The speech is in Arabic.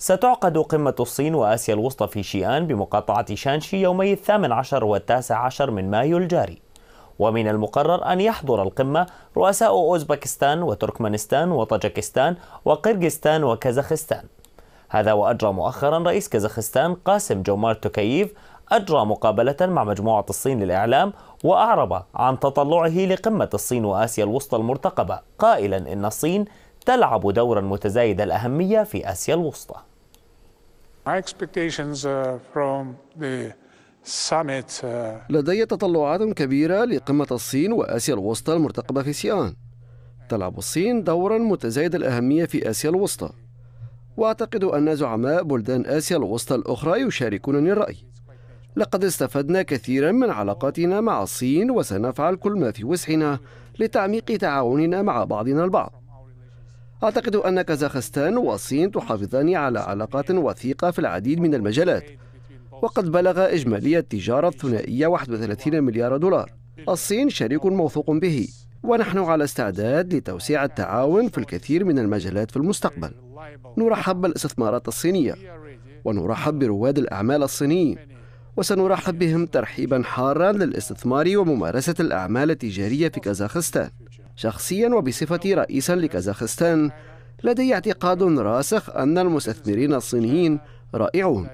ستعقد قمة الصين وآسيا الوسطى في شيئان بمقاطعة شانشي يومي الثامن عشر والتاسع عشر من مايو الجاري ومن المقرر أن يحضر القمة رؤساء أوزبكستان وتركمانستان وطاجكستان وقرغستان وكازاخستان هذا وأجرى مؤخرا رئيس كازاخستان قاسم جومار توكييف أجرى مقابلة مع مجموعة الصين للإعلام وأعرب عن تطلعه لقمة الصين وآسيا الوسطى المرتقبة قائلا إن الصين تلعب دورا متزايد الأهمية في آسيا الوسطى uh, uh, لدي تطلعات كبيرة لقمة الصين وآسيا الوسطى المرتقبة في سيان تلعب الصين دورا متزايد الأهمية في آسيا الوسطى وأعتقد أن زعماء بلدان آسيا الوسطى الأخرى يشاركونني الرأي لقد استفدنا كثيرا من علاقاتنا مع الصين وسنفعل كل ما في وسعنا لتعميق تعاوننا مع بعضنا البعض أعتقد أن كازاخستان والصين تحافظان على علاقات وثيقة في العديد من المجالات وقد بلغ إجمالي التجارة الثنائية 31 مليار دولار الصين شريك موثوق به ونحن على استعداد لتوسيع التعاون في الكثير من المجالات في المستقبل نرحب بالاستثمارات الصينية ونرحب برواد الأعمال الصينيين وسنرحب بهم ترحيبا حارا للاستثمار وممارسة الأعمال التجارية في كازاخستان شخصيا وبصفتي رئيسا لكازاخستان لدي اعتقاد راسخ أن المستثمرين الصينيين رائعون